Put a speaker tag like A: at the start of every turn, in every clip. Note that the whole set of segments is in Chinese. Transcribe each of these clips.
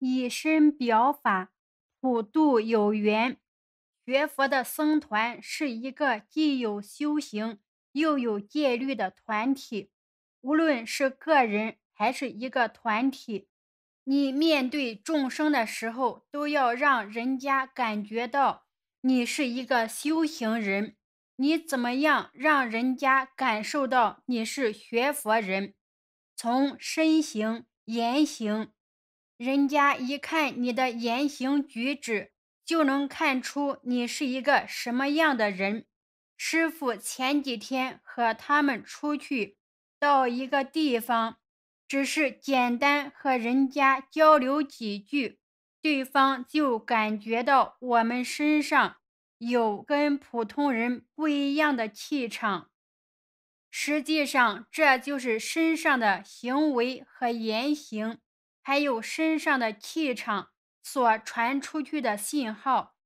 A: 以身表法，普度有缘。学佛的僧团是一个既有修行又有戒律的团体。无论是个人还是一个团体，你面对众生的时候，都要让人家感觉到你是一个修行人。你怎么样让人家感受到你是学佛人？从身形、言行。人家一看你的言行举止，就能看出你是一个什么样的人。师傅前几天和他们出去到一个地方，只是简单和人家交流几句，对方就感觉到我们身上有跟普通人不一样的气场。实际上，这就是身上的行为和言行。还有身上的气场所传出去的信号，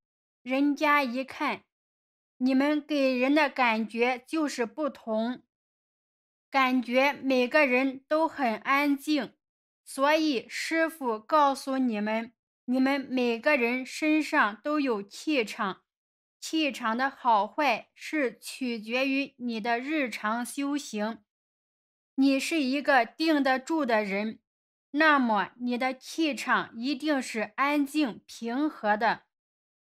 A: 人家一看，你们给人的感觉就是不同，感觉每个人都很安静。所以师傅告诉你们，你们每个人身上都有气场，气场的好坏是取决于你的日常修行。你是一个定得住的人。那么你的气场一定是安静平和的。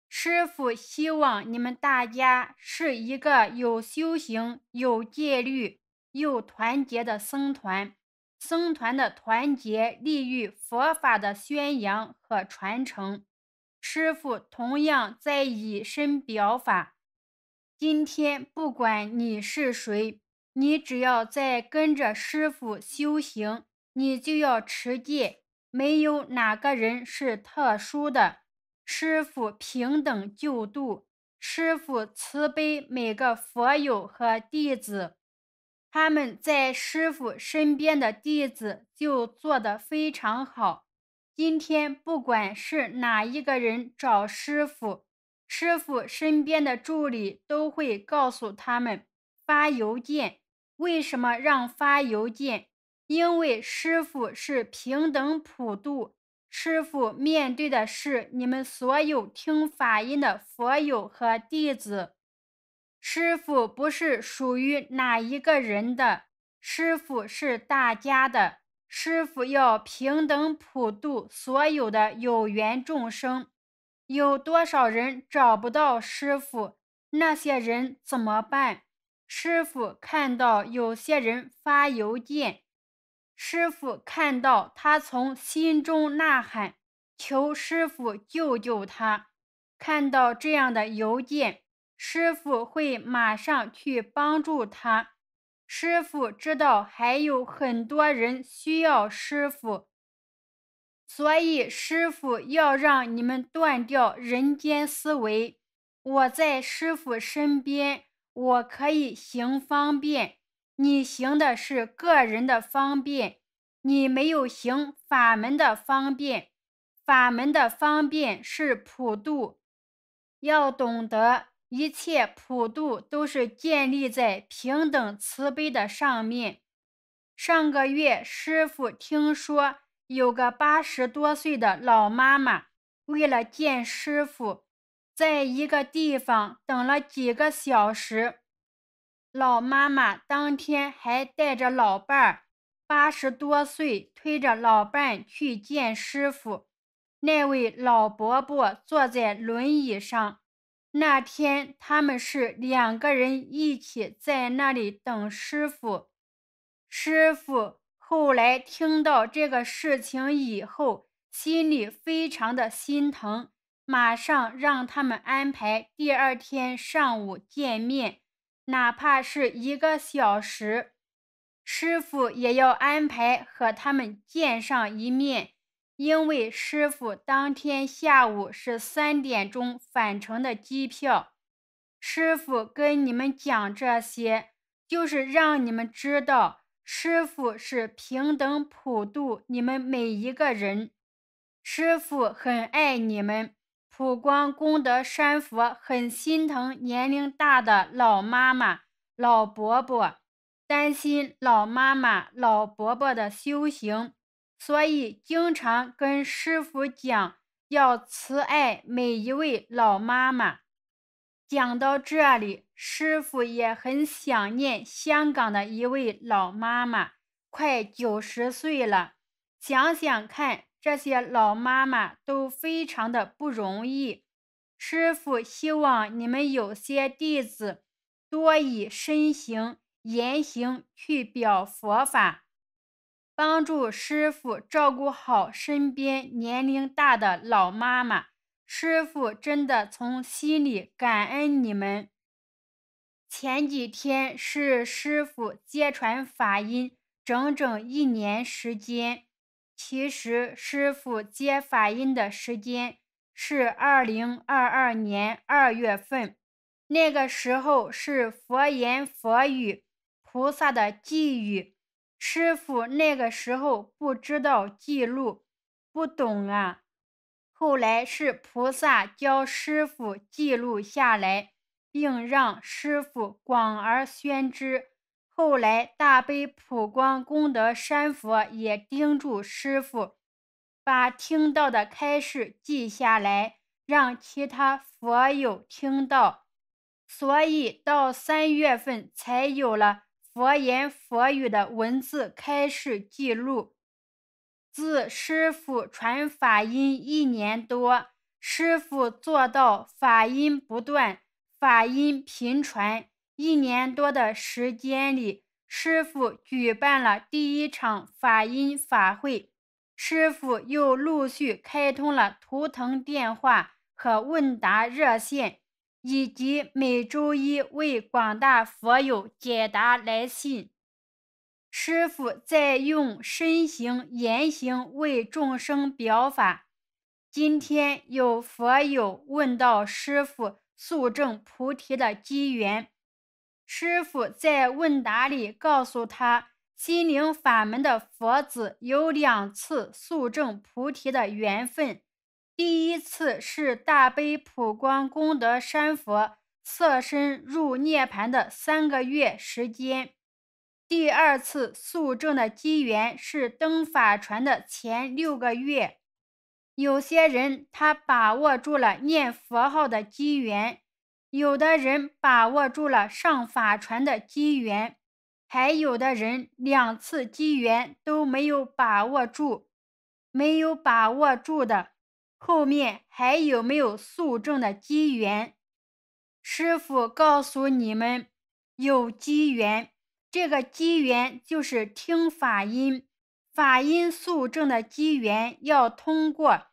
A: 师傅希望你们大家是一个有修行、有戒律、又团结的僧团。僧团的团结利于佛法的宣扬和传承。师傅同样在以身表法。今天不管你是谁，你只要在跟着师傅修行。你就要持戒，没有哪个人是特殊的。师傅平等就度，师傅慈悲每个佛友和弟子，他们在师傅身边的弟子就做得非常好。今天不管是哪一个人找师傅，师傅身边的助理都会告诉他们发邮件，为什么让发邮件？因为师傅是平等普度，师傅面对的是你们所有听法音的佛友和弟子。师傅不是属于哪一个人的，师傅是大家的。师傅要平等普度所有的有缘众生。有多少人找不到师傅？那些人怎么办？师傅看到有些人发邮件。师傅看到他从心中呐喊，求师傅救救他。看到这样的邮件，师傅会马上去帮助他。师傅知道还有很多人需要师傅，所以师傅要让你们断掉人间思维。我在师傅身边，我可以行方便。你行的是个人的方便，你没有行法门的方便，法门的方便是普度，要懂得一切普度都是建立在平等慈悲的上面。上个月师傅听说有个八十多岁的老妈妈，为了见师傅，在一个地方等了几个小时。老妈妈当天还带着老伴儿，八十多岁，推着老伴去见师傅。那位老伯伯坐在轮椅上。那天他们是两个人一起在那里等师傅。师傅后来听到这个事情以后，心里非常的心疼，马上让他们安排第二天上午见面。哪怕是一个小时，师傅也要安排和他们见上一面，因为师傅当天下午是三点钟返程的机票。师傅跟你们讲这些，就是让你们知道，师傅是平等普渡你们每一个人，师傅很爱你们。普光功德山佛很心疼年龄大的老妈妈、老伯伯，担心老妈妈、老伯伯的修行，所以经常跟师傅讲要慈爱每一位老妈妈。讲到这里，师傅也很想念香港的一位老妈妈，快九十岁了，想想看。这些老妈妈都非常的不容易。师傅希望你们有些弟子多以身行、言行去表佛法，帮助师傅照顾好身边年龄大的老妈妈。师傅真的从心里感恩你们。前几天是师傅接传法音，整整一年时间。其实，师傅接法音的时间是二零二二年二月份，那个时候是佛言佛语、菩萨的寄语。师傅那个时候不知道记录，不懂啊。后来是菩萨教师傅记录下来，并让师傅广而宣之。后来，大悲普光功德山佛也叮嘱师傅，把听到的开示记下来，让其他佛友听到。所以到三月份才有了佛言佛语的文字开示记录。自师傅传法音一年多，师傅做到法音不断，法音频传。一年多的时间里，师傅举办了第一场法音法会，师傅又陆续开通了图腾电话和问答热线，以及每周一为广大佛友解答来信。师傅在用身形言行为众生表法。今天有佛友问到师傅速证菩提的机缘。师傅在问答里告诉他，心灵法门的佛子有两次速证菩提的缘分。第一次是大悲普光功德山佛色身入涅盘的三个月时间；第二次速证的机缘是登法船的前六个月。有些人他把握住了念佛号的机缘。有的人把握住了上法船的机缘，还有的人两次机缘都没有把握住。没有把握住的，后面还有没有速证的机缘？师傅告诉你们，有机缘，这个机缘就是听法音、法音速证的机缘，要通过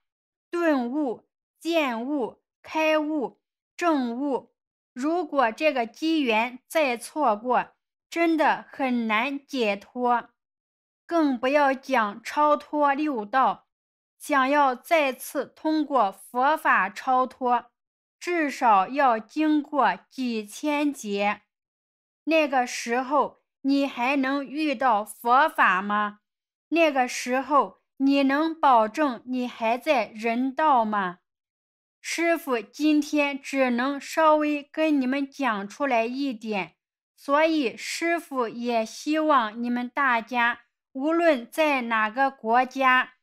A: 顿悟、见悟、开悟。正悟，如果这个机缘再错过，真的很难解脱，更不要讲超脱六道。想要再次通过佛法超脱，至少要经过几千劫。那个时候，你还能遇到佛法吗？那个时候，你能保证你还在人道吗？师傅今天只能稍微跟你们讲出来一点，所以师傅也希望你们大家，无论在哪个国家，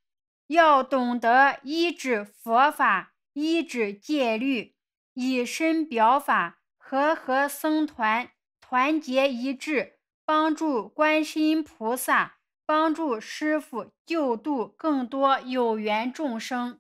A: 要懂得依止佛法、依止戒律，以身表法，和合僧团，团结一致，帮助观世音菩萨，帮助师傅救度更多有缘众生。